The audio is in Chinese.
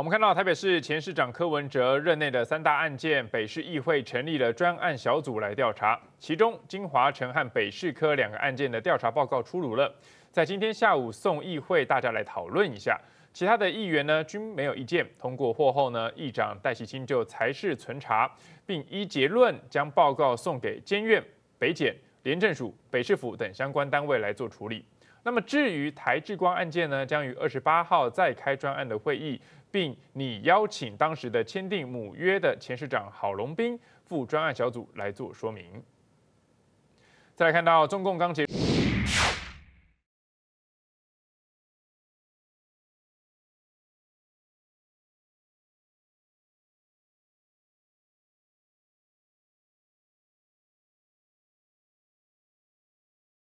我们看到台北市前市长柯文哲任内的三大案件，北市议会成立了专案小组来调查，其中金华城和北市科两个案件的调查报告出炉了，在今天下午送议会大家来讨论一下，其他的议员呢均没有意见通过过后呢，议长戴喜清就财事存查，并依结论将报告送给监院、北检、廉政署、北市府等相关单位来做处理。那么至于台智光案件呢，将于二十八号再开专案的会议，并拟邀请当时的签订母约的前市长郝龙斌赴专案小组来做说明。再来看到中共刚结。